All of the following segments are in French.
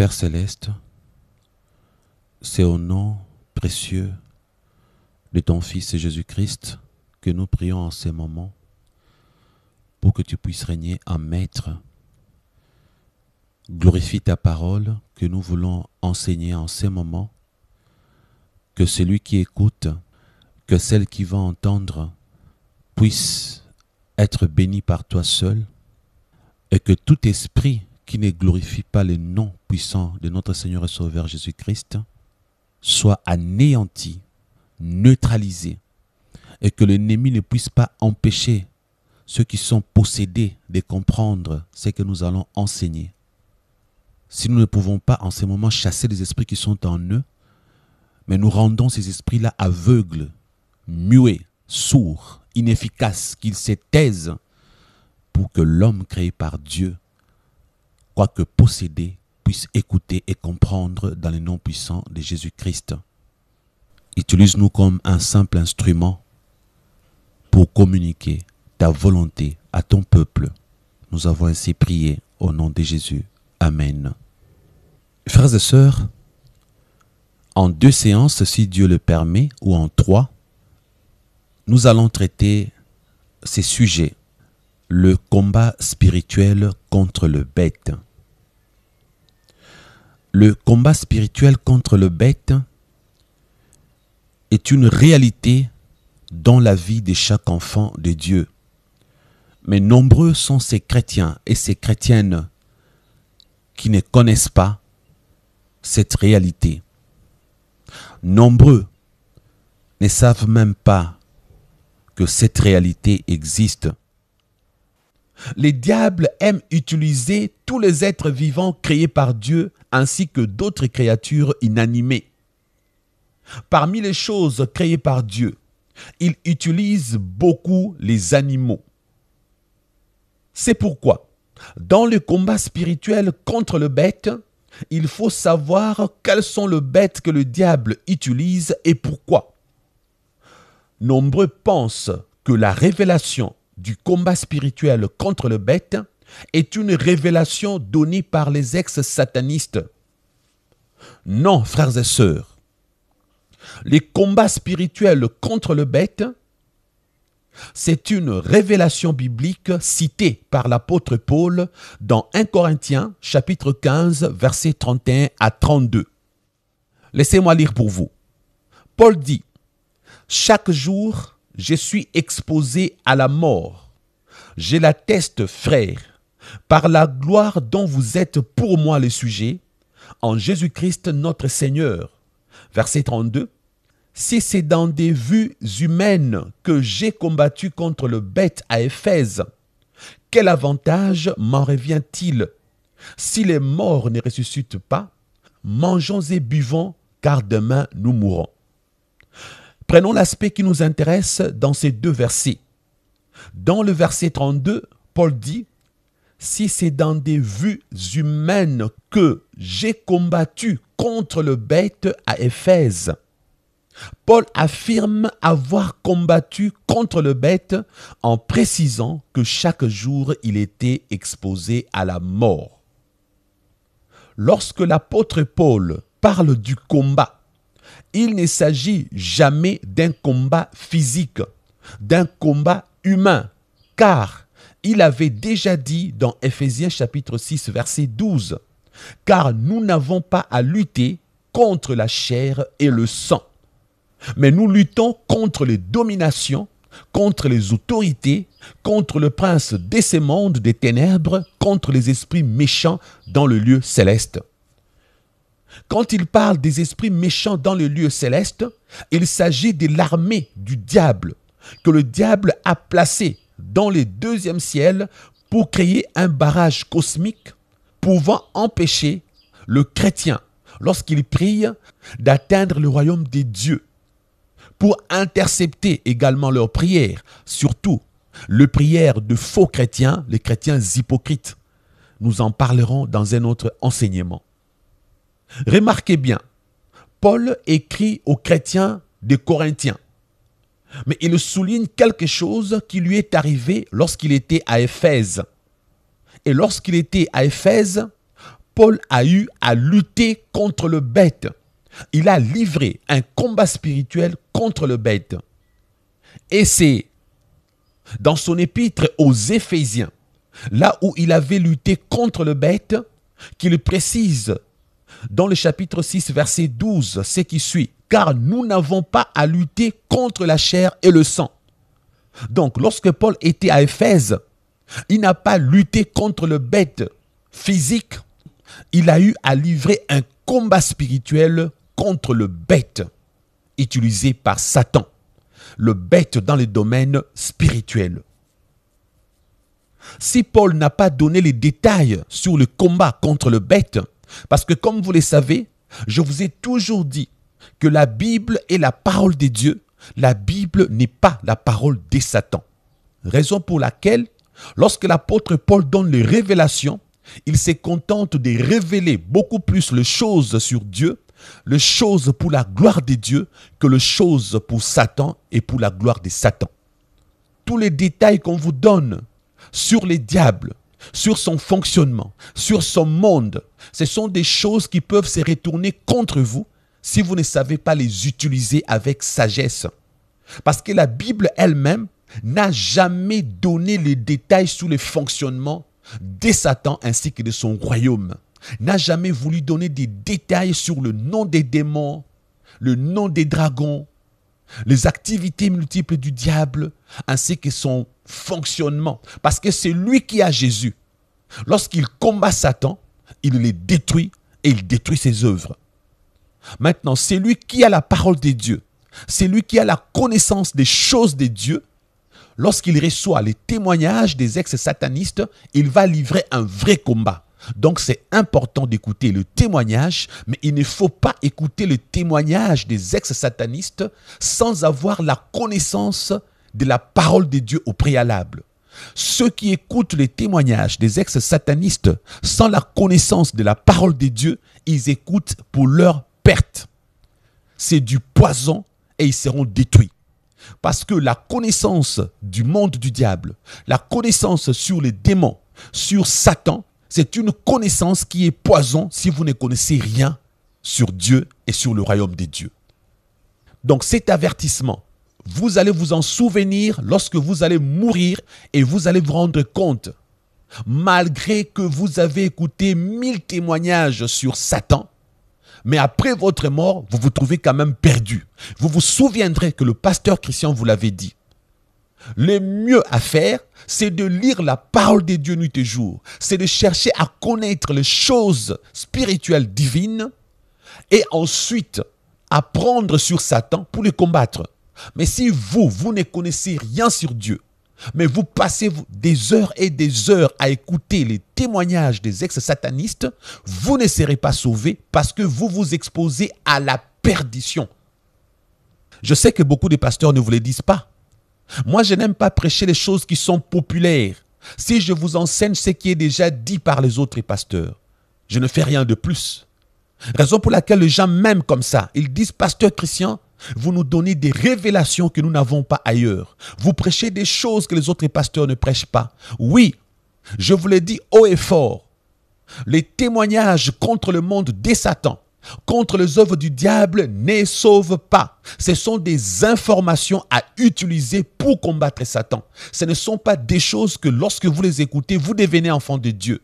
Père céleste, c'est au nom précieux de ton Fils Jésus-Christ que nous prions en ces moments pour que tu puisses régner en maître. Glorifie ta parole que nous voulons enseigner en ces moments, que celui qui écoute, que celle qui va entendre puisse être béni par toi seul, et que tout esprit qui ne glorifie pas le nom puissant de notre Seigneur et Sauveur Jésus-Christ soit anéanti, neutralisé, et que l'ennemi ne puisse pas empêcher ceux qui sont possédés de comprendre ce que nous allons enseigner. Si nous ne pouvons pas en ce moment chasser les esprits qui sont en eux, mais nous rendons ces esprits-là aveugles, muets, sourds, inefficaces, qu'ils se taisent pour que l'homme créé par Dieu que posséder puisse écouter et comprendre dans le nom puissant de Jésus-Christ. Utilise-nous comme un simple instrument pour communiquer ta volonté à ton peuple. Nous avons ainsi prié au nom de Jésus. Amen. Frères et sœurs, en deux séances, si Dieu le permet, ou en trois, nous allons traiter ces sujets. Le combat spirituel contre le bête le combat spirituel contre le bête est une réalité dans la vie de chaque enfant de Dieu. Mais nombreux sont ces chrétiens et ces chrétiennes qui ne connaissent pas cette réalité. Nombreux ne savent même pas que cette réalité existe. Les diables aiment utiliser tous les êtres vivants créés par Dieu ainsi que d'autres créatures inanimées. Parmi les choses créées par Dieu, il utilise beaucoup les animaux. C'est pourquoi, dans le combat spirituel contre le bête, il faut savoir quels sont les bêtes que le diable utilise et pourquoi. Nombreux pensent que la révélation du combat spirituel contre le bête est une révélation donnée par les ex-satanistes. Non, frères et sœurs, les combats spirituels contre le bête, c'est une révélation biblique citée par l'apôtre Paul dans 1 Corinthiens chapitre 15 versets 31 à 32. Laissez-moi lire pour vous. Paul dit, Chaque jour, je suis exposé à la mort. J'ai la teste, frère, par la gloire dont vous êtes pour moi le sujet, en Jésus-Christ notre Seigneur. Verset 32. Si c'est dans des vues humaines que j'ai combattu contre le bête à Éphèse, quel avantage m'en revient-il Si les morts ne ressuscitent pas, mangeons et buvons, car demain nous mourrons. Prenons l'aspect qui nous intéresse dans ces deux versets. Dans le verset 32, Paul dit si c'est dans des vues humaines que j'ai combattu contre le bête à Éphèse. Paul affirme avoir combattu contre le bête en précisant que chaque jour il était exposé à la mort. Lorsque l'apôtre Paul parle du combat, il ne s'agit jamais d'un combat physique, d'un combat humain, car il avait déjà dit dans Ephésiens chapitre 6 verset 12, car nous n'avons pas à lutter contre la chair et le sang, mais nous luttons contre les dominations, contre les autorités, contre le prince de ces mondes des ténèbres, contre les esprits méchants dans le lieu céleste. Quand il parle des esprits méchants dans le lieu céleste, il s'agit de l'armée du diable que le diable a placée dans les deuxièmes ciels pour créer un barrage cosmique pouvant empêcher le chrétien, lorsqu'il prie, d'atteindre le royaume des dieux, pour intercepter également leurs prières, surtout les prières de faux chrétiens, les chrétiens hypocrites. Nous en parlerons dans un autre enseignement. Remarquez bien, Paul écrit aux chrétiens des Corinthiens mais il souligne quelque chose qui lui est arrivé lorsqu'il était à Éphèse. Et lorsqu'il était à Éphèse, Paul a eu à lutter contre le bête. Il a livré un combat spirituel contre le bête. Et c'est dans son épître aux Éphésiens, là où il avait lutté contre le bête, qu'il précise dans le chapitre 6, verset 12, ce qui suit car nous n'avons pas à lutter contre la chair et le sang. Donc lorsque Paul était à Éphèse, il n'a pas lutté contre le bête physique, il a eu à livrer un combat spirituel contre le bête utilisé par Satan, le bête dans le domaine spirituel. Si Paul n'a pas donné les détails sur le combat contre le bête, parce que comme vous le savez, je vous ai toujours dit que la Bible est la parole des dieux, la Bible n'est pas la parole des Satans. Raison pour laquelle, lorsque l'apôtre Paul donne les révélations, il se contente de révéler beaucoup plus les choses sur Dieu, les choses pour la gloire de Dieu, que les choses pour Satan et pour la gloire de Satan. Tous les détails qu'on vous donne sur les diables, sur son fonctionnement, sur son monde. Ce sont des choses qui peuvent se retourner contre vous si vous ne savez pas les utiliser avec sagesse. Parce que la Bible elle-même n'a jamais donné les détails sur le fonctionnement de Satan ainsi que de son royaume. N'a jamais voulu donner des détails sur le nom des démons, le nom des dragons, les activités multiples du diable, ainsi que son fonctionnement. Parce que c'est lui qui a Jésus. Lorsqu'il combat Satan, il les détruit et il détruit ses œuvres. Maintenant, c'est lui qui a la parole des dieux. C'est lui qui a la connaissance des choses des dieux. Lorsqu'il reçoit les témoignages des ex-satanistes, il va livrer un vrai combat. Donc c'est important d'écouter le témoignage, mais il ne faut pas écouter le témoignage des ex-satanistes sans avoir la connaissance de la parole des dieux au préalable. Ceux qui écoutent les témoignages des ex-satanistes sans la connaissance de la parole des dieux, ils écoutent pour leur c'est du poison et ils seront détruits. Parce que la connaissance du monde du diable, la connaissance sur les démons, sur Satan, c'est une connaissance qui est poison si vous ne connaissez rien sur Dieu et sur le royaume des dieux. Donc cet avertissement, vous allez vous en souvenir lorsque vous allez mourir et vous allez vous rendre compte, malgré que vous avez écouté mille témoignages sur Satan, mais après votre mort, vous vous trouvez quand même perdu. Vous vous souviendrez que le pasteur Christian vous l'avait dit. Le mieux à faire, c'est de lire la parole de Dieu nuit et jour. C'est de chercher à connaître les choses spirituelles divines et ensuite apprendre sur Satan pour les combattre. Mais si vous, vous ne connaissez rien sur Dieu, mais vous passez des heures et des heures à écouter les témoignages des ex-satanistes, vous ne serez pas sauvé parce que vous vous exposez à la perdition. Je sais que beaucoup de pasteurs ne vous le disent pas. Moi, je n'aime pas prêcher les choses qui sont populaires. Si je vous enseigne ce qui est déjà dit par les autres pasteurs, je ne fais rien de plus. Raison pour laquelle les gens m'aiment comme ça. Ils disent, pasteur Christian, vous nous donnez des révélations que nous n'avons pas ailleurs. Vous prêchez des choses que les autres pasteurs ne prêchent pas. Oui, je vous l'ai dit haut et fort. Les témoignages contre le monde des Satan, contre les œuvres du diable ne sauvent pas. Ce sont des informations à utiliser pour combattre Satan. Ce ne sont pas des choses que lorsque vous les écoutez, vous devenez enfant de Dieu.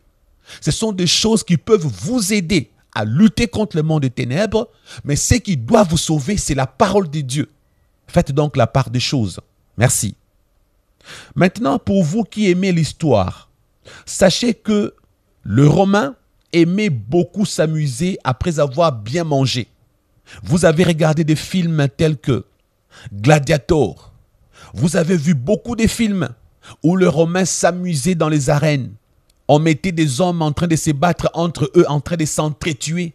Ce sont des choses qui peuvent vous aider à lutter contre le monde des ténèbres, mais ce qui doit vous sauver, c'est la parole de Dieu. Faites donc la part des choses. Merci. Maintenant, pour vous qui aimez l'histoire, sachez que le Romain aimait beaucoup s'amuser après avoir bien mangé. Vous avez regardé des films tels que Gladiator. Vous avez vu beaucoup de films où le Romain s'amusait dans les arènes on mettait des hommes en train de se battre entre eux, en train de s'entretuer.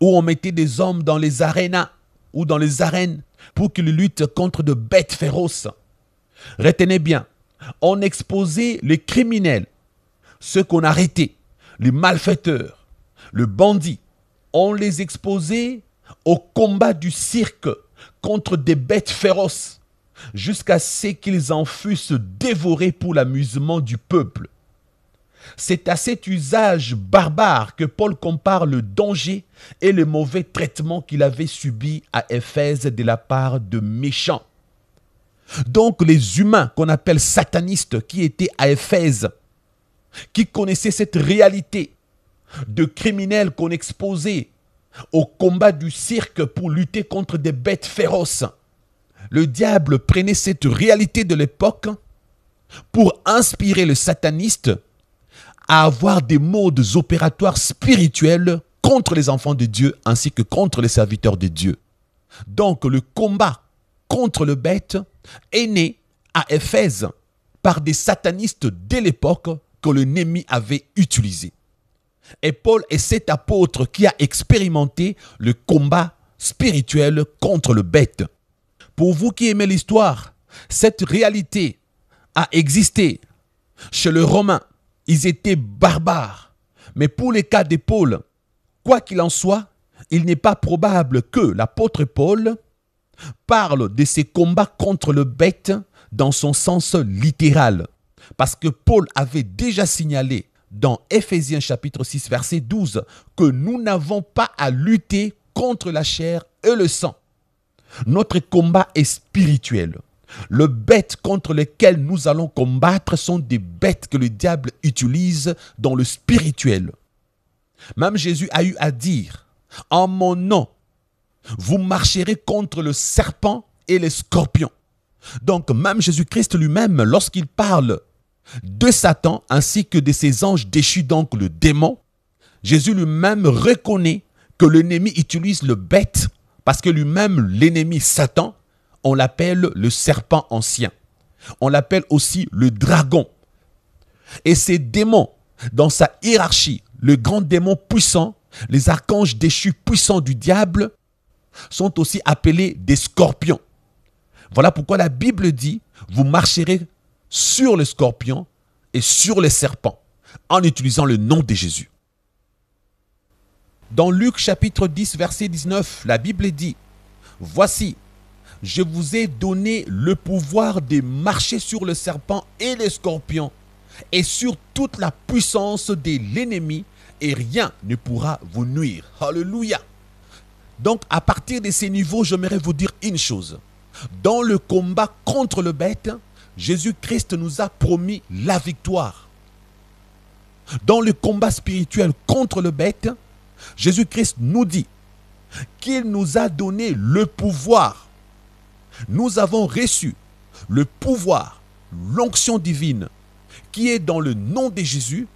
Ou on mettait des hommes dans les arénas ou dans les arènes pour qu'ils luttent contre de bêtes féroces. Retenez bien, on exposait les criminels, ceux qu'on arrêtait, les malfaiteurs, le bandit. On les exposait au combat du cirque contre des bêtes féroces, jusqu'à ce qu'ils en fussent dévorés pour l'amusement du peuple. C'est à cet usage barbare que Paul compare le danger et le mauvais traitement qu'il avait subi à Éphèse de la part de méchants. Donc les humains qu'on appelle satanistes qui étaient à Éphèse, qui connaissaient cette réalité de criminels qu'on exposait au combat du cirque pour lutter contre des bêtes féroces, le diable prenait cette réalité de l'époque pour inspirer le sataniste à avoir des modes opératoires spirituels contre les enfants de Dieu ainsi que contre les serviteurs de Dieu. Donc le combat contre le bête est né à Éphèse par des satanistes dès l'époque que le l'ennemi avait utilisé. Et Paul est cet apôtre qui a expérimenté le combat spirituel contre le bête. Pour vous qui aimez l'histoire, cette réalité a existé chez le Romain, ils étaient barbares. Mais pour les cas de Paul, quoi qu'il en soit, il n'est pas probable que l'apôtre Paul parle de ses combats contre le bête dans son sens littéral. Parce que Paul avait déjà signalé dans Ephésiens chapitre 6 verset 12 que nous n'avons pas à lutter contre la chair et le sang. Notre combat est spirituel. Les bêtes contre lesquelles nous allons combattre sont des bêtes que le diable utilise dans le spirituel. Même Jésus a eu à dire, en mon nom, vous marcherez contre le serpent et les scorpions. Donc même Jésus-Christ lui-même, lorsqu'il parle de Satan ainsi que de ses anges déchus, donc le démon, Jésus lui-même reconnaît que l'ennemi utilise le bête parce que lui-même, l'ennemi Satan, on l'appelle le serpent ancien. On l'appelle aussi le dragon. Et ces démons, dans sa hiérarchie, le grand démon puissant, les archanges déchus puissants du diable, sont aussi appelés des scorpions. Voilà pourquoi la Bible dit, vous marcherez sur le scorpion et sur les serpents, en utilisant le nom de Jésus. Dans Luc chapitre 10, verset 19, la Bible dit, Voici, je vous ai donné le pouvoir de marcher sur le serpent et les scorpions et sur toute la puissance de l'ennemi et rien ne pourra vous nuire. Alléluia. Donc à partir de ces niveaux, j'aimerais vous dire une chose. Dans le combat contre le bête, Jésus-Christ nous a promis la victoire. Dans le combat spirituel contre le bête, Jésus-Christ nous dit qu'il nous a donné le pouvoir nous avons reçu le pouvoir, l'onction divine qui est dans le nom de Jésus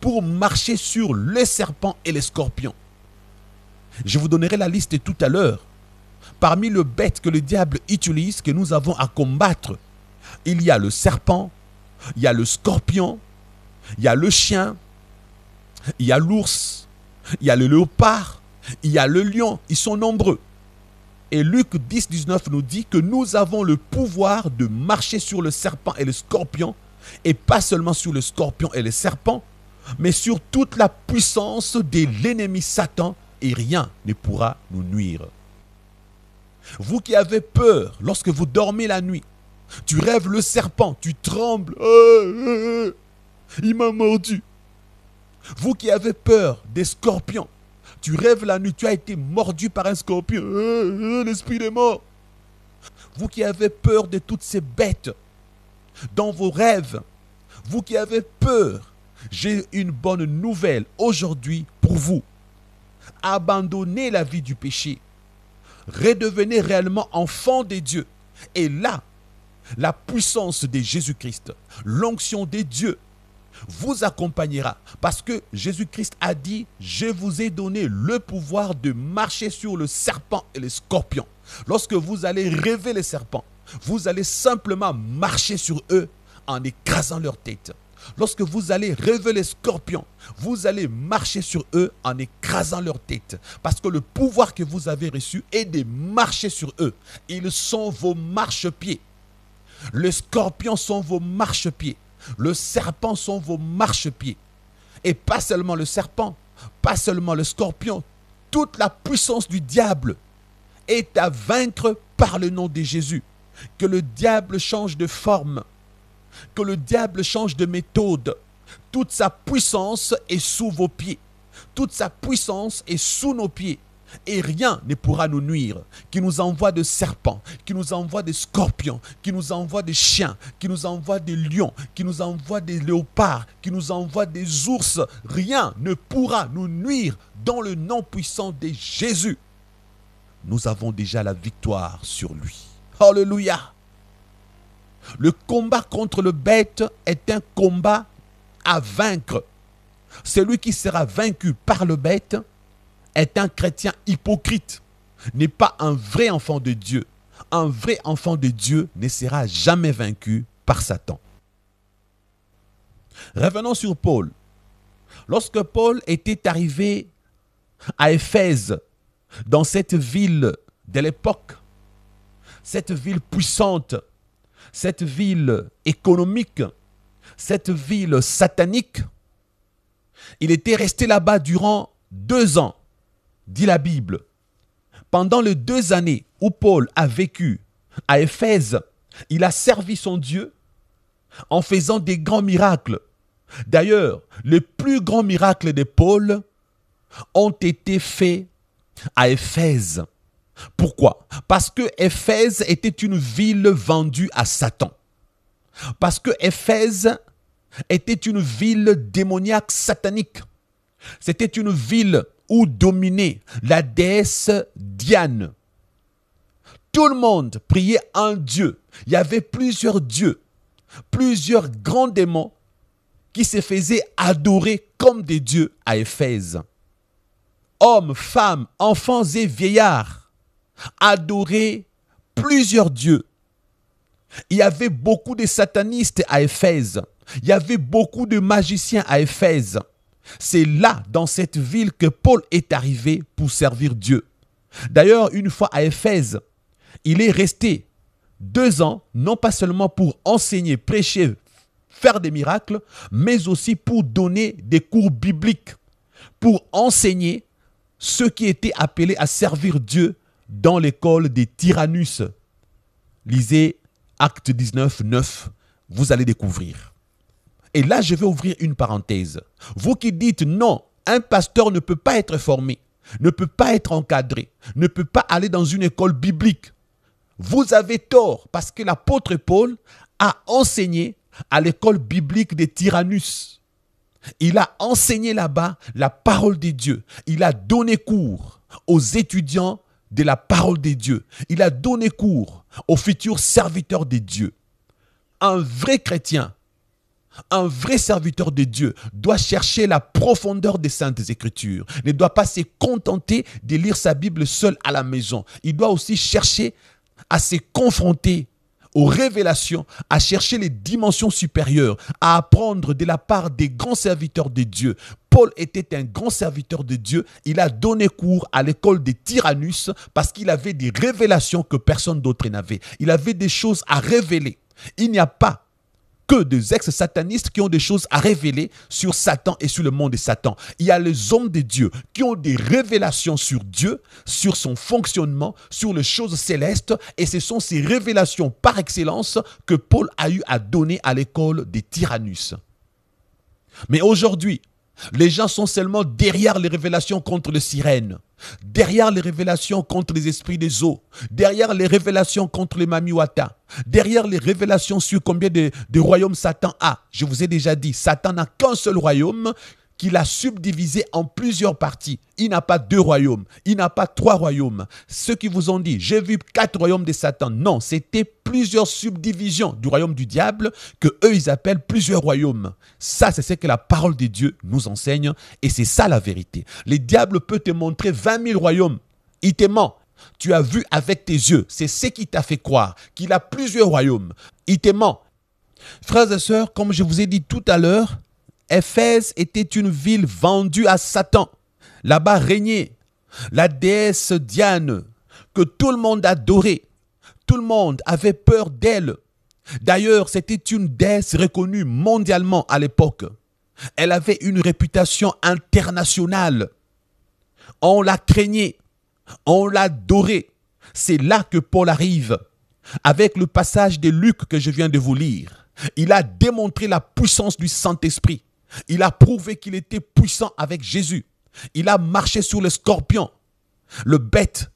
pour marcher sur les serpents et les scorpions. Je vous donnerai la liste tout à l'heure. Parmi les bêtes que le diable utilise, que nous avons à combattre, il y a le serpent, il y a le scorpion, il y a le chien, il y a l'ours, il y a le léopard, il y a le lion. Ils sont nombreux. Et Luc 10, 19 nous dit que nous avons le pouvoir de marcher sur le serpent et le scorpion, et pas seulement sur le scorpion et le serpent, mais sur toute la puissance de l'ennemi Satan, et rien ne pourra nous nuire. Vous qui avez peur lorsque vous dormez la nuit, tu rêves le serpent, tu trembles. Il m'a mordu. Vous qui avez peur des scorpions, tu rêves la nuit, tu as été mordu par un scorpion. Euh, euh, l'esprit des morts. Vous qui avez peur de toutes ces bêtes dans vos rêves, vous qui avez peur, j'ai une bonne nouvelle aujourd'hui pour vous. Abandonnez la vie du péché. Redevenez réellement enfant des dieux. Et là, la puissance de Jésus-Christ, l'onction des dieux, vous accompagnera. Parce que Jésus-Christ a dit, je vous ai donné le pouvoir de marcher sur le serpent et les scorpions. Lorsque vous allez rêver les serpents, vous allez simplement marcher sur eux en écrasant leur tête. Lorsque vous allez rêver les scorpions, vous allez marcher sur eux en écrasant leur tête. Parce que le pouvoir que vous avez reçu est de marcher sur eux. Ils sont vos marchepieds. Les scorpions sont vos marchepieds. Le serpent sont vos marchepieds. Et pas seulement le serpent, pas seulement le scorpion, toute la puissance du diable est à vaincre par le nom de Jésus. Que le diable change de forme, que le diable change de méthode. Toute sa puissance est sous vos pieds. Toute sa puissance est sous nos pieds et rien ne pourra nous nuire. Qui nous envoie des serpents, qui nous envoie des scorpions, qui nous envoie des chiens, qui nous envoie des lions, qui nous envoie des léopards, qui nous envoie des ours, rien ne pourra nous nuire dans le nom puissant de Jésus. Nous avons déjà la victoire sur lui. Alléluia. Le combat contre le bête est un combat à vaincre. Celui qui sera vaincu par le bête est un chrétien hypocrite, n'est pas un vrai enfant de Dieu. Un vrai enfant de Dieu ne sera jamais vaincu par Satan. Revenons sur Paul. Lorsque Paul était arrivé à Éphèse, dans cette ville de l'époque, cette ville puissante, cette ville économique, cette ville satanique, il était resté là-bas durant deux ans dit la Bible, pendant les deux années où Paul a vécu à Éphèse, il a servi son Dieu en faisant des grands miracles. D'ailleurs, les plus grands miracles de Paul ont été faits à Éphèse. Pourquoi Parce que Éphèse était une ville vendue à Satan. Parce que Éphèse était une ville démoniaque satanique. C'était une ville ou la déesse Diane. Tout le monde priait un dieu. Il y avait plusieurs dieux, plusieurs grands démons qui se faisaient adorer comme des dieux à Éphèse. Hommes, femmes, enfants et vieillards adoraient plusieurs dieux. Il y avait beaucoup de satanistes à Éphèse. Il y avait beaucoup de magiciens à Éphèse. C'est là, dans cette ville, que Paul est arrivé pour servir Dieu. D'ailleurs, une fois à Éphèse, il est resté deux ans, non pas seulement pour enseigner, prêcher, faire des miracles, mais aussi pour donner des cours bibliques, pour enseigner ceux qui étaient appelés à servir Dieu dans l'école des Tyrannus. Lisez Acte 19, 9, vous allez découvrir. Et là, je vais ouvrir une parenthèse. Vous qui dites non, un pasteur ne peut pas être formé, ne peut pas être encadré, ne peut pas aller dans une école biblique. Vous avez tort parce que l'apôtre Paul a enseigné à l'école biblique des Tyrannus. Il a enseigné là-bas la parole de Dieu. Il a donné cours aux étudiants de la parole de Dieu. Il a donné cours aux futurs serviteurs de Dieu. Un vrai chrétien un vrai serviteur de Dieu doit chercher la profondeur des saintes écritures, ne doit pas se contenter de lire sa Bible seul à la maison. Il doit aussi chercher à se confronter aux révélations, à chercher les dimensions supérieures, à apprendre de la part des grands serviteurs de Dieu. Paul était un grand serviteur de Dieu. Il a donné cours à l'école des Tyrannus parce qu'il avait des révélations que personne d'autre n'avait. Il avait des choses à révéler. Il n'y a pas que des ex-satanistes qui ont des choses à révéler sur Satan et sur le monde de Satan. Il y a les hommes de Dieu qui ont des révélations sur Dieu, sur son fonctionnement, sur les choses célestes, et ce sont ces révélations par excellence que Paul a eu à donner à l'école des tyrannus. Mais aujourd'hui, les gens sont seulement derrière les révélations contre les sirènes, derrière les révélations contre les esprits des eaux, derrière les révélations contre les mamiwata, derrière les révélations sur combien de, de royaumes Satan a. Je vous ai déjà dit, Satan n'a qu'un seul royaume qu'il a subdivisé en plusieurs parties. Il n'a pas deux royaumes, il n'a pas trois royaumes. Ceux qui vous ont dit, j'ai vu quatre royaumes de Satan, non, c'était plusieurs subdivisions du royaume du diable que eux, ils appellent plusieurs royaumes. Ça, c'est ce que la parole de Dieu nous enseigne et c'est ça la vérité. Le diable peut te montrer 20 000 royaumes. Il te ment. Tu as vu avec tes yeux. C'est ce qui t'a fait croire qu'il a plusieurs royaumes. Il te ment. Frères et sœurs, comme je vous ai dit tout à l'heure, Éphèse était une ville vendue à Satan. Là-bas régnait la déesse Diane, que tout le monde adorait. Tout le monde avait peur d'elle. D'ailleurs, c'était une déesse reconnue mondialement à l'époque. Elle avait une réputation internationale. On la craignait, on l'adorait. C'est là que Paul arrive, avec le passage de Luc que je viens de vous lire. Il a démontré la puissance du Saint-Esprit. Il a prouvé qu'il était puissant avec Jésus. Il a marché sur le scorpion, le bête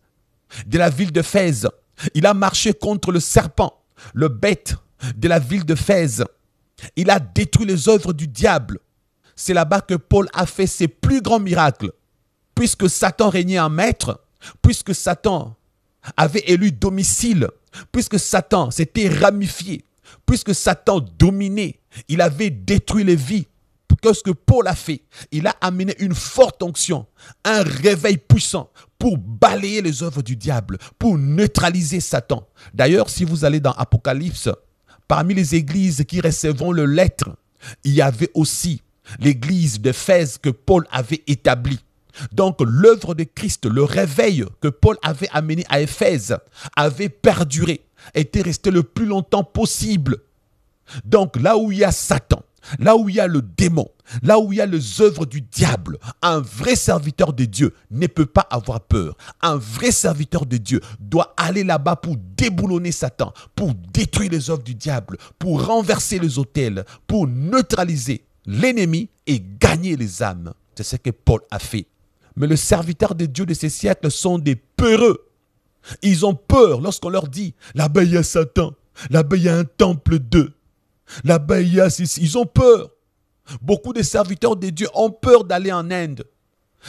de la ville de Fès. Il a marché contre le serpent, le bête de la ville de Fès. Il a détruit les œuvres du diable. C'est là-bas que Paul a fait ses plus grands miracles. Puisque Satan régnait en maître, puisque Satan avait élu domicile, puisque Satan s'était ramifié, puisque Satan dominait, il avait détruit les vies, quest ce que Paul a fait, il a amené une forte onction, un réveil puissant pour balayer les œuvres du diable, pour neutraliser Satan. D'ailleurs, si vous allez dans Apocalypse, parmi les églises qui recevront le lettre, il y avait aussi l'église d'Éphèse que Paul avait établie. Donc l'œuvre de Christ, le réveil que Paul avait amené à Éphèse, avait perduré, était resté le plus longtemps possible. Donc là où il y a Satan, là où il y a le démon, là où il y a les œuvres du diable, un vrai serviteur de Dieu ne peut pas avoir peur. Un vrai serviteur de Dieu doit aller là-bas pour déboulonner Satan, pour détruire les œuvres du diable, pour renverser les autels, pour neutraliser l'ennemi et gagner les âmes. C'est ce que Paul a fait. Mais les serviteurs de Dieu de ces siècles sont des peureux. Ils ont peur lorsqu'on leur dit, là-bas il y a Satan, là-bas il y a un temple d'eux. Là-bas, ils ont peur. Beaucoup de serviteurs de Dieu ont peur d'aller en Inde,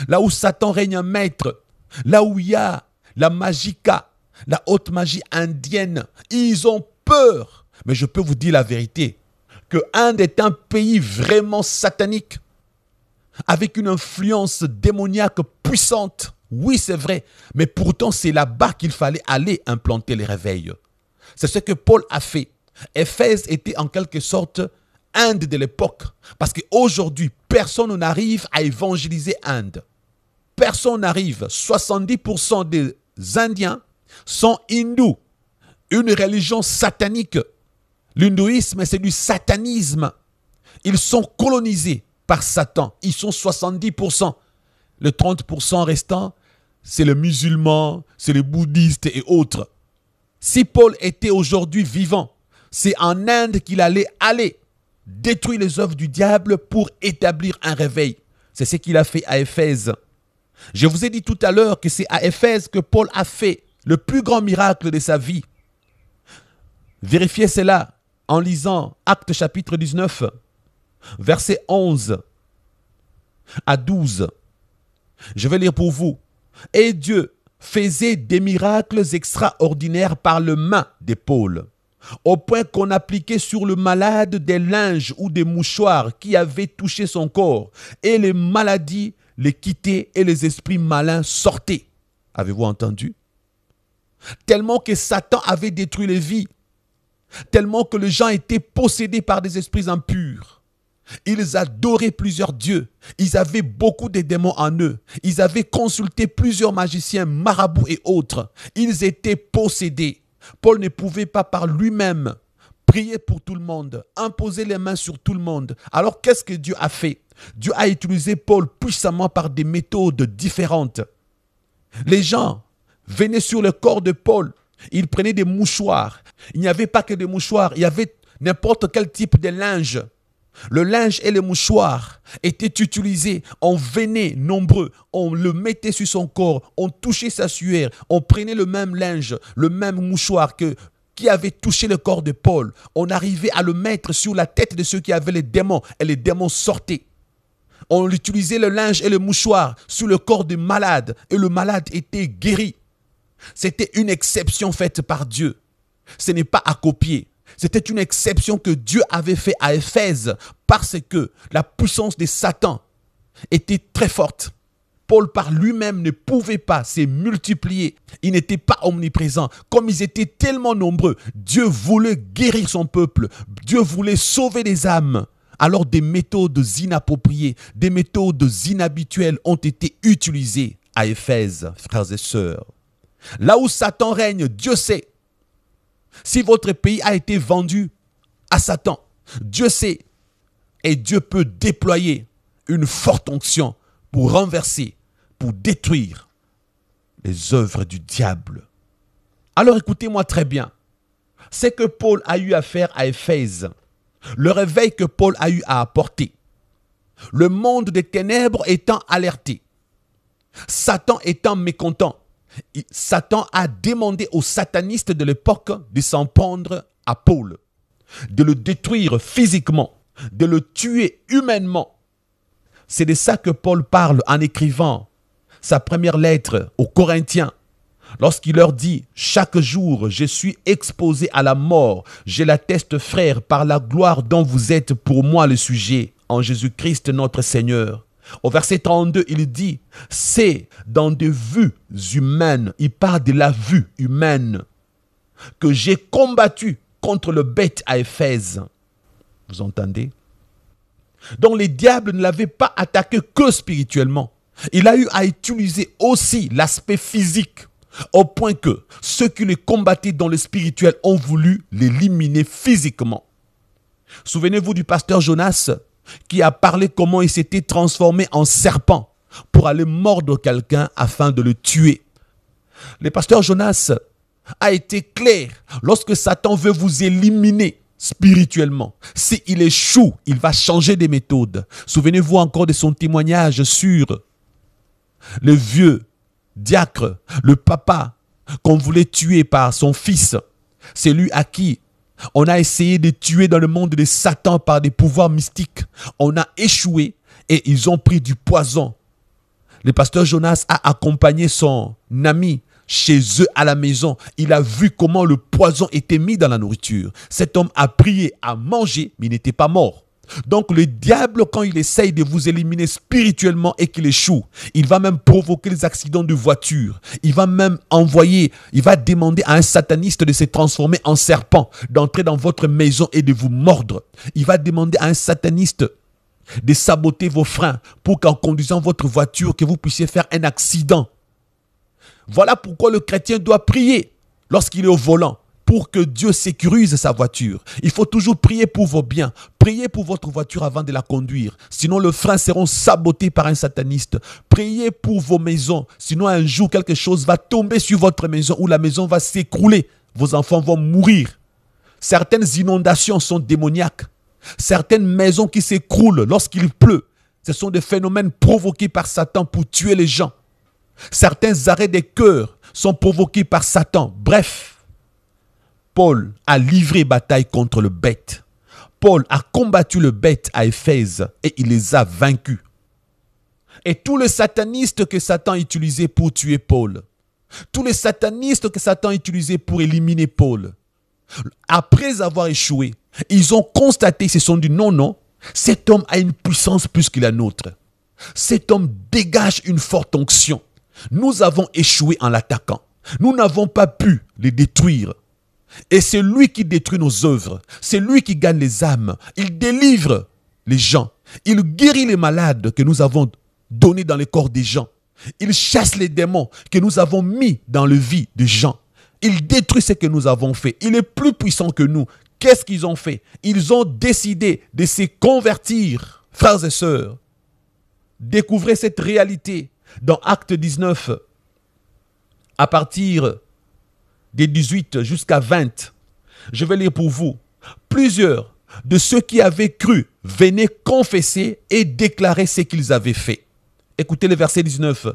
là où Satan règne un maître, là où il y a la magica, la haute magie indienne. Ils ont peur. Mais je peux vous dire la vérité, que Inde est un pays vraiment satanique, avec une influence démoniaque puissante. Oui, c'est vrai, mais pourtant c'est là-bas qu'il fallait aller implanter les réveils. C'est ce que Paul a fait. Éphèse était en quelque sorte Inde de l'époque. Parce qu'aujourd'hui, personne n'arrive à évangéliser Inde. Personne n'arrive. 70% des Indiens sont hindous. Une religion satanique. L'hindouisme, c'est du satanisme. Ils sont colonisés par Satan. Ils sont 70%. Le 30% restant, c'est les musulmans, c'est les bouddhistes et autres. Si Paul était aujourd'hui vivant, c'est en Inde qu'il allait aller détruire les œuvres du diable pour établir un réveil. C'est ce qu'il a fait à Éphèse. Je vous ai dit tout à l'heure que c'est à Éphèse que Paul a fait le plus grand miracle de sa vie. Vérifiez cela en lisant Actes chapitre 19, versets 11 à 12. Je vais lire pour vous. Et Dieu faisait des miracles extraordinaires par le main des Paul au point qu'on appliquait sur le malade des linges ou des mouchoirs qui avaient touché son corps, et les maladies les quittaient et les esprits malins sortaient. Avez-vous entendu Tellement que Satan avait détruit les vies, tellement que les gens étaient possédés par des esprits impurs. Ils adoraient plusieurs dieux. Ils avaient beaucoup de démons en eux. Ils avaient consulté plusieurs magiciens, marabouts et autres. Ils étaient possédés. Paul ne pouvait pas par lui-même prier pour tout le monde, imposer les mains sur tout le monde. Alors qu'est-ce que Dieu a fait Dieu a utilisé Paul puissamment par des méthodes différentes. Les gens venaient sur le corps de Paul, ils prenaient des mouchoirs. Il n'y avait pas que des mouchoirs, il y avait n'importe quel type de linge. Le linge et le mouchoir étaient utilisés. On venait nombreux, on le mettait sur son corps, on touchait sa sueur, on prenait le même linge, le même mouchoir que qui avait touché le corps de Paul. On arrivait à le mettre sur la tête de ceux qui avaient les démons et les démons sortaient. On utilisait le linge et le mouchoir sur le corps du malade et le malade était guéri. C'était une exception faite par Dieu. Ce n'est pas à copier. C'était une exception que Dieu avait fait à Éphèse parce que la puissance de Satan était très forte. Paul par lui-même ne pouvait pas se multiplier. Il n'était pas omniprésent. Comme ils étaient tellement nombreux, Dieu voulait guérir son peuple. Dieu voulait sauver les âmes. Alors des méthodes inappropriées, des méthodes inhabituelles ont été utilisées à Éphèse, frères et sœurs. Là où Satan règne, Dieu sait. Si votre pays a été vendu à Satan, Dieu sait et Dieu peut déployer une forte onction pour renverser, pour détruire les œuvres du diable. Alors écoutez-moi très bien. C'est que Paul a eu affaire à Éphèse. Le réveil que Paul a eu à apporter. Le monde des ténèbres étant alerté. Satan étant mécontent. Satan a demandé aux satanistes de l'époque de s'en prendre à Paul, de le détruire physiquement, de le tuer humainement. C'est de ça que Paul parle en écrivant sa première lettre aux Corinthiens, lorsqu'il leur dit, chaque jour je suis exposé à la mort, je l'atteste frère par la gloire dont vous êtes pour moi le sujet en Jésus-Christ notre Seigneur. Au verset 32, il dit, c'est dans des vues humaines, il parle de la vue humaine, que j'ai combattu contre le bête à Éphèse. Vous entendez Donc les diables ne l'avaient pas attaqué que spirituellement. Il a eu à utiliser aussi l'aspect physique, au point que ceux qui le combattaient dans le spirituel ont voulu l'éliminer physiquement. Souvenez-vous du pasteur Jonas qui a parlé comment il s'était transformé en serpent pour aller mordre quelqu'un afin de le tuer. Le pasteur Jonas a été clair. Lorsque Satan veut vous éliminer spirituellement, s'il échoue, il va changer de méthode. Souvenez-vous encore de son témoignage sur le vieux diacre, le papa qu'on voulait tuer par son fils, c'est lui à qui on a essayé de tuer dans le monde de Satan par des pouvoirs mystiques. On a échoué et ils ont pris du poison. Le pasteur Jonas a accompagné son ami chez eux à la maison. Il a vu comment le poison était mis dans la nourriture. Cet homme a prié, a mangé, mais il n'était pas mort. Donc le diable, quand il essaye de vous éliminer spirituellement et qu'il échoue, il va même provoquer les accidents de voiture. Il va même envoyer, il va demander à un sataniste de se transformer en serpent, d'entrer dans votre maison et de vous mordre. Il va demander à un sataniste de saboter vos freins pour qu'en conduisant votre voiture, que vous puissiez faire un accident. Voilà pourquoi le chrétien doit prier lorsqu'il est au volant pour que Dieu sécurise sa voiture. Il faut toujours prier pour vos biens. Priez pour votre voiture avant de la conduire. Sinon, le frein sera saboté par un sataniste. Priez pour vos maisons. Sinon, un jour, quelque chose va tomber sur votre maison ou la maison va s'écrouler. Vos enfants vont mourir. Certaines inondations sont démoniaques. Certaines maisons qui s'écroulent lorsqu'il pleut, ce sont des phénomènes provoqués par Satan pour tuer les gens. Certains arrêts des cœurs sont provoqués par Satan. Bref, Paul a livré bataille contre le bête. Paul a combattu le bête à Éphèse et il les a vaincus. Et tous les satanistes que Satan utilisait pour tuer Paul, tous les satanistes que Satan utilisait pour éliminer Paul, après avoir échoué, ils ont constaté, ils se sont dit non, non, cet homme a une puissance plus que la nôtre. Cet homme dégage une forte onction. Nous avons échoué en l'attaquant. Nous n'avons pas pu le détruire. Et c'est lui qui détruit nos œuvres. C'est lui qui gagne les âmes. Il délivre les gens. Il guérit les malades que nous avons donnés dans les corps des gens. Il chasse les démons que nous avons mis dans le vie des gens. Il détruit ce que nous avons fait. Il est plus puissant que nous. Qu'est-ce qu'ils ont fait Ils ont décidé de se convertir, frères et sœurs. Découvrez cette réalité dans Acte 19, à partir des 18 jusqu'à 20, je vais lire pour vous, plusieurs de ceux qui avaient cru venaient confesser et déclarer ce qu'ils avaient fait. Écoutez le verset 19.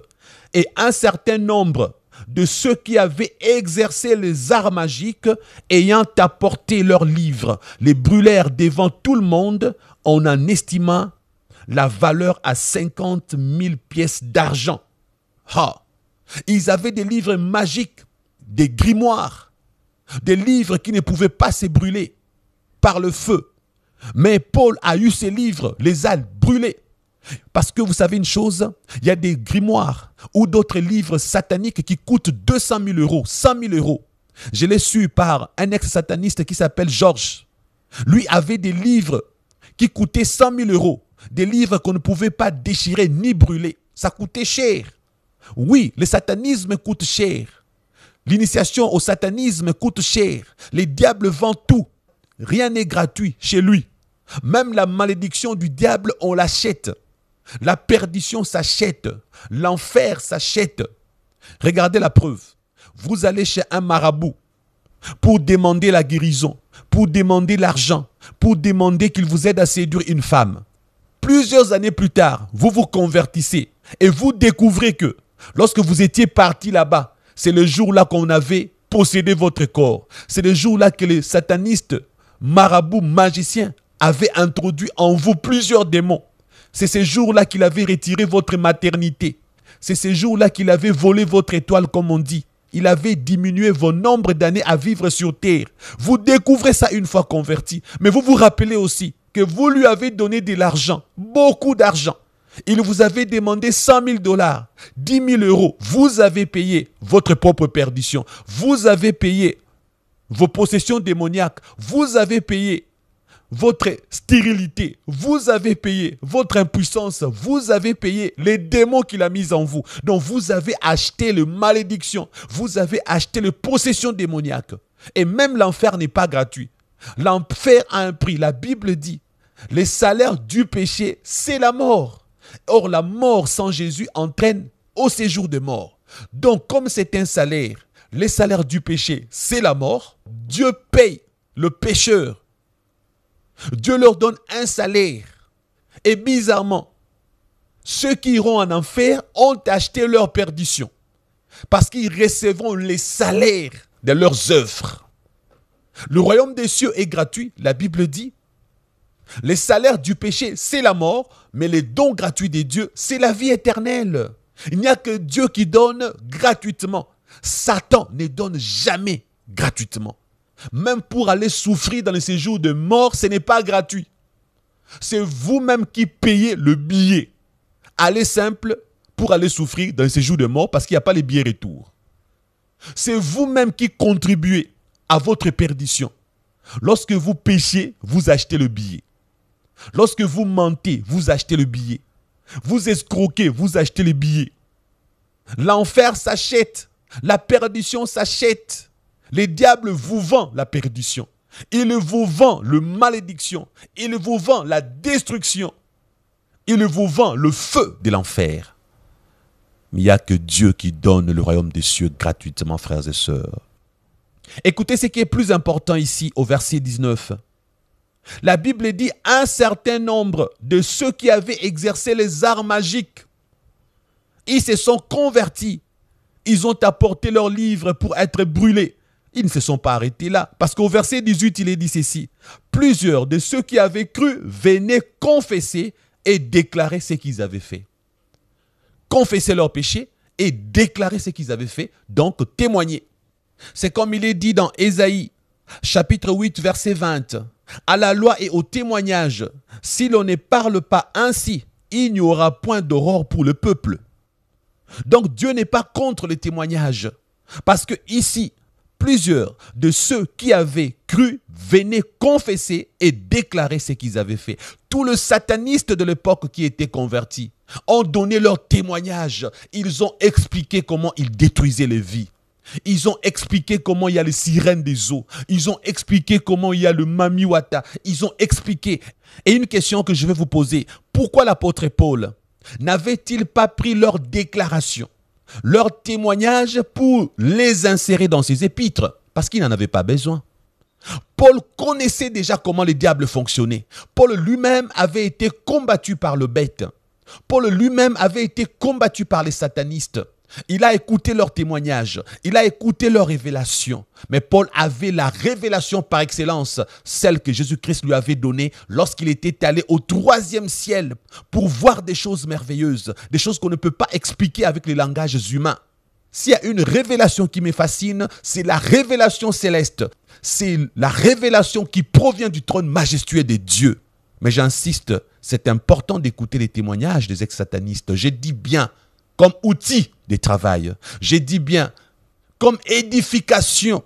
Et un certain nombre de ceux qui avaient exercé les arts magiques, ayant apporté leurs livres, les brûlèrent devant tout le monde, en en estimant la valeur à 50 000 pièces d'argent. Ah, ils avaient des livres magiques des grimoires, des livres qui ne pouvaient pas se brûler par le feu. Mais Paul a eu ces livres, les a brûlés. Parce que vous savez une chose, il y a des grimoires ou d'autres livres sataniques qui coûtent 200 000 euros, 100 000 euros. Je l'ai su par un ex-sataniste qui s'appelle Georges. Lui avait des livres qui coûtaient 100 000 euros, des livres qu'on ne pouvait pas déchirer ni brûler. Ça coûtait cher. Oui, le satanisme coûte cher. L'initiation au satanisme coûte cher. Les diables vendent tout. Rien n'est gratuit chez lui. Même la malédiction du diable, on l'achète. La perdition s'achète. L'enfer s'achète. Regardez la preuve. Vous allez chez un marabout pour demander la guérison, pour demander l'argent, pour demander qu'il vous aide à séduire une femme. Plusieurs années plus tard, vous vous convertissez et vous découvrez que lorsque vous étiez parti là-bas, c'est le jour-là qu'on avait possédé votre corps. C'est le jour-là que les satanistes, marabouts, magicien avaient introduit en vous plusieurs démons. C'est ce jour-là qu'il avait retiré votre maternité. C'est ce jour-là qu'il avait volé votre étoile, comme on dit. Il avait diminué vos nombres d'années à vivre sur terre. Vous découvrez ça une fois converti. Mais vous vous rappelez aussi que vous lui avez donné de l'argent, beaucoup d'argent. Il vous avait demandé 100 000 dollars, 10 000 euros. Vous avez payé votre propre perdition. Vous avez payé vos possessions démoniaques. Vous avez payé votre stérilité. Vous avez payé votre impuissance. Vous avez payé les démons qu'il a mis en vous. Donc vous avez acheté le malédiction. Vous avez acheté les possessions démoniaques. Et même l'enfer n'est pas gratuit. L'enfer a un prix. La Bible dit, les salaires du péché, c'est la mort. Or, la mort sans Jésus entraîne au séjour de mort. Donc, comme c'est un salaire, les salaires du péché, c'est la mort, Dieu paye le pécheur. Dieu leur donne un salaire. Et bizarrement, ceux qui iront en enfer ont acheté leur perdition parce qu'ils recevront les salaires de leurs œuvres. Le royaume des cieux est gratuit, la Bible dit, les salaires du péché, c'est la mort, mais les dons gratuits des dieux, c'est la vie éternelle. Il n'y a que Dieu qui donne gratuitement. Satan ne donne jamais gratuitement. Même pour aller souffrir dans les séjour de mort, ce n'est pas gratuit. C'est vous-même qui payez le billet. Allez simple pour aller souffrir dans le séjour de mort parce qu'il n'y a pas les billets retour. C'est vous-même qui contribuez à votre perdition. Lorsque vous péchez, vous achetez le billet. Lorsque vous mentez, vous achetez le billet. Vous escroquez, vous achetez le billet. L'enfer s'achète. La perdition s'achète. Les diables vous vendent la perdition. Il vous vend le malédiction. Il vous vend la destruction. Il vous vend le feu de l'enfer. Mais il n'y a que Dieu qui donne le royaume des cieux gratuitement, frères et sœurs. Écoutez ce qui est plus important ici au verset 19. La Bible dit un certain nombre de ceux qui avaient exercé les arts magiques, ils se sont convertis. Ils ont apporté leurs livres pour être brûlés. Ils ne se sont pas arrêtés là, parce qu'au verset 18, il est dit ceci. Plusieurs de ceux qui avaient cru venaient confesser et déclarer ce qu'ils avaient fait. Confesser leurs péchés et déclarer ce qu'ils avaient fait, donc témoigner. C'est comme il est dit dans Ésaïe, chapitre 8, verset 20 à la loi et au témoignage. Si l'on ne parle pas ainsi, il n'y aura point d'aurore pour le peuple. Donc Dieu n'est pas contre le témoignage. Parce que ici, plusieurs de ceux qui avaient cru venaient confesser et déclarer ce qu'ils avaient fait. Tout le sataniste de l'époque qui était converti ont donné leur témoignage. Ils ont expliqué comment ils détruisaient les vies. Ils ont expliqué comment il y a les sirènes des eaux. Ils ont expliqué comment il y a le mamiwata. Ils ont expliqué. Et une question que je vais vous poser. Pourquoi l'apôtre Paul n'avait-il pas pris leurs déclarations, leurs témoignages pour les insérer dans ses épîtres Parce qu'il n'en avait pas besoin. Paul connaissait déjà comment les diables fonctionnaient. Paul lui-même avait été combattu par le bête. Paul lui-même avait été combattu par les satanistes. Il a écouté leurs témoignages, il a écouté leurs révélations. Mais Paul avait la révélation par excellence, celle que Jésus-Christ lui avait donnée lorsqu'il était allé au troisième ciel pour voir des choses merveilleuses, des choses qu'on ne peut pas expliquer avec les langages humains. S'il y a une révélation qui me fascine, c'est la révélation céleste. C'est la révélation qui provient du trône majestueux des dieux. Mais j'insiste, c'est important d'écouter les témoignages des ex-satanistes. J'ai dit bien comme outil de travail. j'ai dit bien comme édification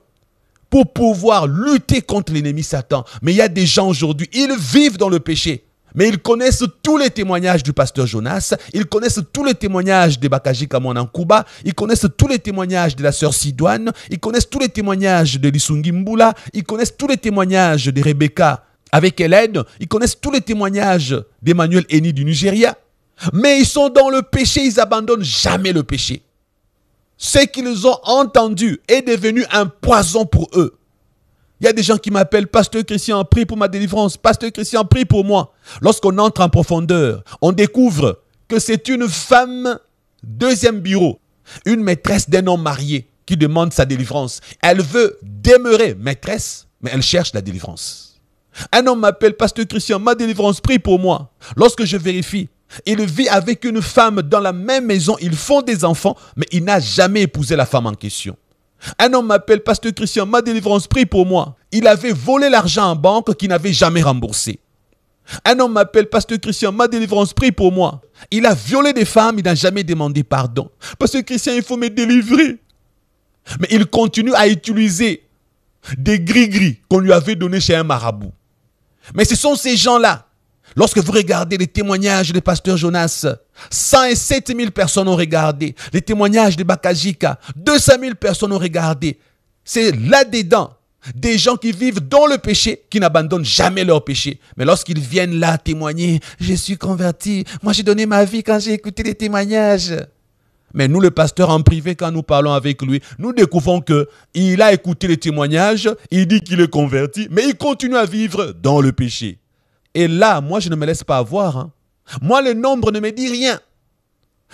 pour pouvoir lutter contre l'ennemi Satan. Mais il y a des gens aujourd'hui, ils vivent dans le péché. Mais ils connaissent tous les témoignages du pasteur Jonas, ils connaissent tous les témoignages de Bakaji Kamonankuba, ils connaissent tous les témoignages de la sœur Sidouane, ils connaissent tous les témoignages de Lissungimbula, ils connaissent tous les témoignages de Rebecca avec Hélène, ils connaissent tous les témoignages d'Emmanuel Eni du Nigeria, mais ils sont dans le péché, ils abandonnent jamais le péché. Ce qu'ils ont entendu est devenu un poison pour eux. Il y a des gens qui m'appellent, Pasteur Christian, prie pour ma délivrance, Pasteur Christian, prie pour moi. Lorsqu'on entre en profondeur, on découvre que c'est une femme, deuxième bureau, une maîtresse d'un homme marié qui demande sa délivrance. Elle veut demeurer maîtresse, mais elle cherche la délivrance. Un homme m'appelle, Pasteur Christian, ma délivrance, prie pour moi. Lorsque je vérifie, il vit avec une femme dans la même maison, ils font des enfants, mais il n'a jamais épousé la femme en question. Un homme m'appelle, Pasteur Christian, ma délivrance, prie pour moi. Il avait volé l'argent en banque qu'il n'avait jamais remboursé. Un homme m'appelle, Pasteur Christian, ma délivrance, prie pour moi. Il a violé des femmes, il n'a jamais demandé pardon. Pasteur Christian, il faut me délivrer. Mais il continue à utiliser des gris-gris qu'on lui avait donnés chez un marabout. Mais ce sont ces gens-là Lorsque vous regardez les témoignages des pasteurs Jonas, 107 000 personnes ont regardé. Les témoignages de Bakajika, 200 000 personnes ont regardé. C'est là-dedans des gens qui vivent dans le péché, qui n'abandonnent jamais leur péché. Mais lorsqu'ils viennent là témoigner, je suis converti, moi j'ai donné ma vie quand j'ai écouté les témoignages. Mais nous, le pasteur en privé, quand nous parlons avec lui, nous découvrons que il a écouté les témoignages, il dit qu'il est converti, mais il continue à vivre dans le péché. Et là, moi, je ne me laisse pas avoir. Hein. Moi, le nombre ne me dit rien.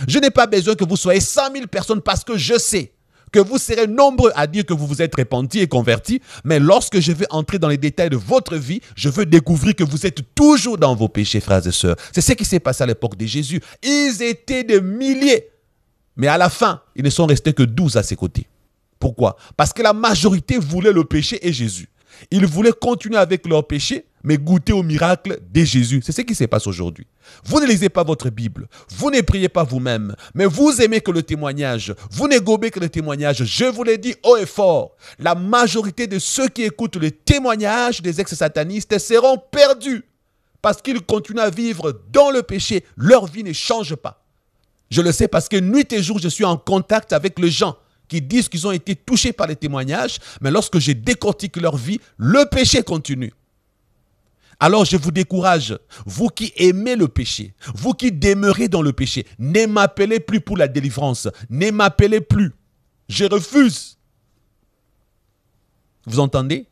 Je n'ai pas besoin que vous soyez 100 000 personnes parce que je sais que vous serez nombreux à dire que vous vous êtes répandus et convertis. Mais lorsque je vais entrer dans les détails de votre vie, je veux découvrir que vous êtes toujours dans vos péchés, frères et sœurs. C'est ce qui s'est passé à l'époque de Jésus. Ils étaient des milliers. Mais à la fin, ils ne sont restés que 12 à ses côtés. Pourquoi Parce que la majorité voulait le péché et Jésus. Ils voulaient continuer avec leur péché mais goûtez au miracle de Jésus. C'est ce qui se passe aujourd'hui. Vous ne lisez pas votre Bible, vous ne priez pas vous-même, mais vous aimez que le témoignage, vous ne gobez que le témoignage. Je vous l'ai dit haut et fort, la majorité de ceux qui écoutent le témoignage des ex-satanistes seront perdus parce qu'ils continuent à vivre dans le péché. Leur vie ne change pas. Je le sais parce que nuit et jour, je suis en contact avec les gens qui disent qu'ils ont été touchés par les témoignages, mais lorsque j'ai décortiqué leur vie, le péché continue. Alors je vous décourage, vous qui aimez le péché, vous qui demeurez dans le péché, ne m'appelez plus pour la délivrance, ne m'appelez plus. Je refuse. Vous entendez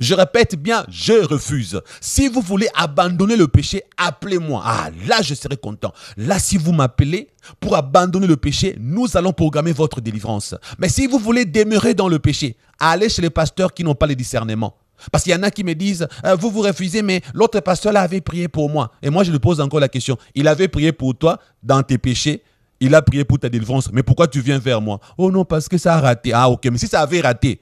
Je répète bien, je refuse. Si vous voulez abandonner le péché, appelez-moi. Ah, là, je serai content. Là, si vous m'appelez pour abandonner le péché, nous allons programmer votre délivrance. Mais si vous voulez demeurer dans le péché, allez chez les pasteurs qui n'ont pas le discernement. Parce qu'il y en a qui me disent, euh, vous vous refusez, mais l'autre pasteur avait prié pour moi. Et moi, je lui pose encore la question. Il avait prié pour toi dans tes péchés. Il a prié pour ta délivrance. Mais pourquoi tu viens vers moi Oh non, parce que ça a raté. Ah ok, mais si ça avait raté,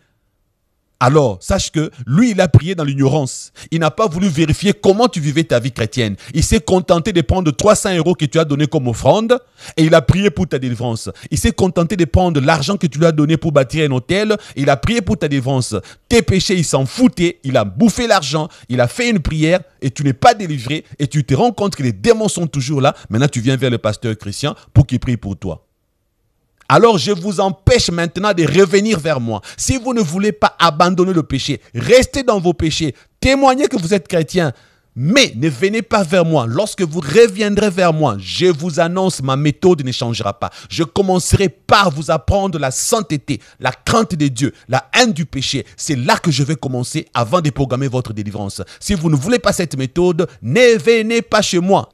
alors sache que lui, il a prié dans l'ignorance. Il n'a pas voulu vérifier comment tu vivais ta vie chrétienne. Il s'est contenté de prendre 300 euros que tu as donné comme offrande et il a prié pour ta délivrance. Il s'est contenté de prendre l'argent que tu lui as donné pour bâtir un hôtel et il a prié pour ta délivrance. Tes péchés, il s'en foutait. Il a bouffé l'argent. Il a fait une prière et tu n'es pas délivré et tu te rends compte que les démons sont toujours là. Maintenant, tu viens vers le pasteur chrétien pour qu'il prie pour toi alors je vous empêche maintenant de revenir vers moi. Si vous ne voulez pas abandonner le péché, restez dans vos péchés, témoignez que vous êtes chrétien. Mais ne venez pas vers moi. Lorsque vous reviendrez vers moi, je vous annonce, ma méthode ne changera pas. Je commencerai par vous apprendre la sainteté, la crainte de Dieu, la haine du péché. C'est là que je vais commencer avant de programmer votre délivrance. Si vous ne voulez pas cette méthode, ne venez pas chez moi.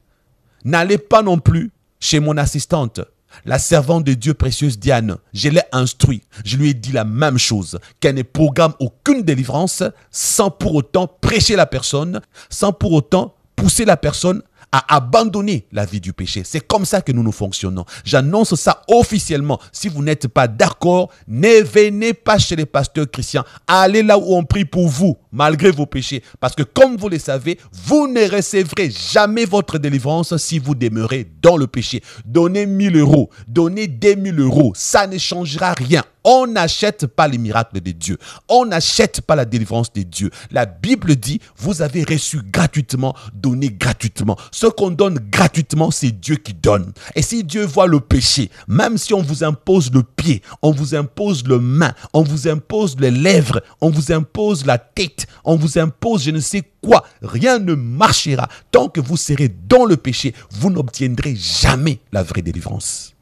N'allez pas non plus chez mon assistante la servante de Dieu précieuse Diane, je l'ai instruit, Je lui ai dit la même chose, qu'elle ne programme aucune délivrance sans pour autant prêcher la personne, sans pour autant pousser la personne à abandonner la vie du péché. C'est comme ça que nous nous fonctionnons. J'annonce ça officiellement. Si vous n'êtes pas d'accord, ne venez pas chez les pasteurs chrétiens. Allez là où on prie pour vous, malgré vos péchés. Parce que comme vous le savez, vous ne recevrez jamais votre délivrance si vous demeurez dans le péché. Donnez 1000 euros, donnez 2000 euros, ça ne changera rien. On n'achète pas les miracles de Dieu. On n'achète pas la délivrance de Dieu. La Bible dit, vous avez reçu gratuitement, donnez gratuitement. Ce qu'on donne gratuitement, c'est Dieu qui donne. Et si Dieu voit le péché, même si on vous impose le pied, on vous impose le main, on vous impose les lèvres, on vous impose la tête, on vous impose je ne sais quoi, rien ne marchera. Tant que vous serez dans le péché, vous n'obtiendrez jamais la vraie délivrance.